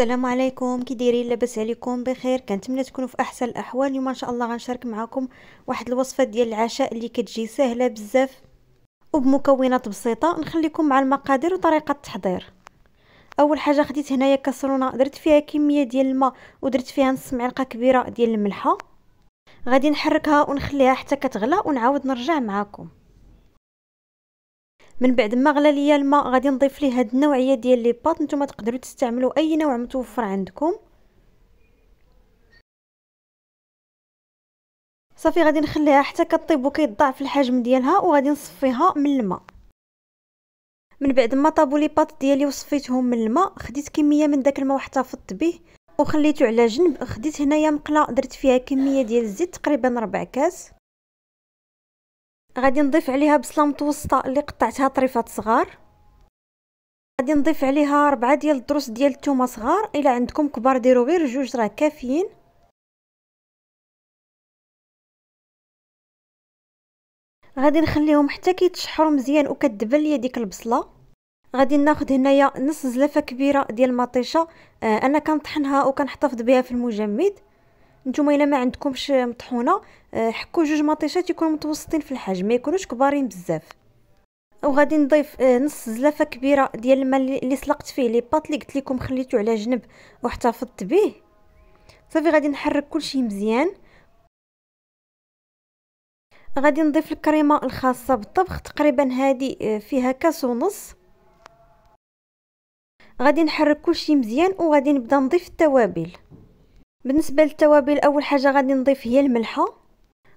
السلام عليكم كي دايرين لاباس عليكم بخير كنتمنى تكونوا في احسن الاحوال اليوم ان شاء الله غنشارك معكم واحد الوصفه ديال العشاء اللي كتجي سهله بزاف وبمكونات بسيطه نخليكم مع المقادير وطريقه التحضير اول حاجه خديت هنايا كاسرونه درت فيها كميه ديال الماء ودرت فيها نص معلقه كبيره ديال الملحه غادي نحركها ونخليها حتى كتغلى ونعاود نرجع معكم من بعد ما غلا ليا الماء غادي نضيف ليه هاد النوعيه ديال لي بات نتوما تقدروا تستعملوا اي نوع متوفر عندكم صافي غادي نخليها حتى كطيب وكيضاعف الحجم ديالها وغادي نصفيها من الماء من بعد ما طابوا لي بات ديالي وصفيتهم من الماء خديت كميه من داك الماء واحتفظت به وخليته على جنب خديت هنايا مقله درت فيها كميه ديال الزيت تقريبا ربع كاس غادي نضيف عليها بصله متوسطه اللي قطعتها طريفات صغار غادي نضيف عليها ربعة ديال الدروس ديال الثومه صغار الا عندكم كبار ديروا غير جوج راه كافيين غادي نخليهم حتى كيتشحروا مزيان وكتدبل ليا ديك البصله غادي ناخذ هنايا نص زلافه كبيره ديال المطيشه آه انا كنطحنها وكنحتفظ بها في المجمد نتوما الا ما عندكمش مطحونه آه، حكوا جوج مطيشات يكونوا متوسطين في الحجم ما يكونوش كبارين بزاف وغادي نضيف آه، نص زلافه كبيره ديال الماء اللي سلقت فيه لي بات اللي قلت لكم خليته على جنب واحتفظت به صافي غادي نحرك كلشي مزيان غادي نضيف الكريمه الخاصه بالطبخ تقريبا هذه آه، فيها كاس ونص غادي نحرك كلشي مزيان وغادي نبدا نضيف التوابل بالنسبه للتوابل اول حاجه غادي نضيف هي الملحه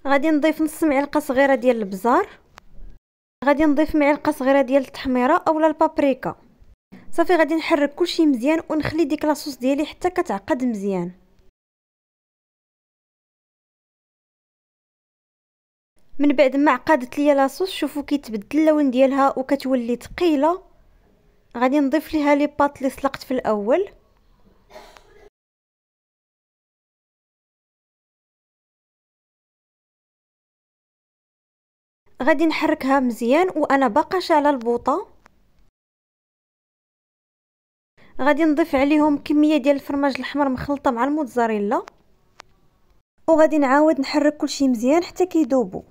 غادي نضيف نص معلقه صغيره ديال البزار غادي نضيف معلقه صغيره ديال التحميره اولا البابريكا صافي غادي نحرك كلشي مزيان ونخلي ديك لاصوص ديالي حتى كتعقد مزيان من بعد ما عقدت ليا لاصوص شوفوا كيتبدل اللون ديالها وكتولي ثقيله غادي نضيف ليها لي بات اللي سلقت في الاول غادي نحركها مزيان وانا باقا شاله البوطه غادي نضيف عليهم كميه ديال الفرماج الاحمر مخلطه مع الموتزاريلا وغادي نعاود نحرك كلشي مزيان حتى كيذوبوا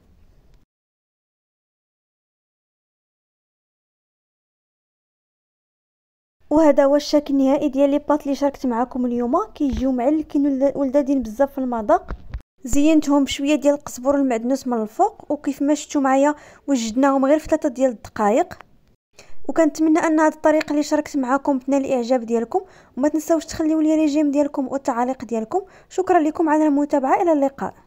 وهذا هو الشكل النهائي ديال لي بات اللي شاركت معكم اليوم كيجيو معلكين ولدادين بزاف في المذاق زينتهم بشويه ديال القزبر المعدنوس من الفوق وكيف ما شفتوا معايا وجدناهم غير في 3 ديال الدقائق وكنتمنى ان هذه الطريقه اللي شاركت معكم تنال الاعجاب ديالكم وما تنساوش تخليو لي ريجيم ديالكم والتعاليق ديالكم شكرا لكم على المتابعه الى اللقاء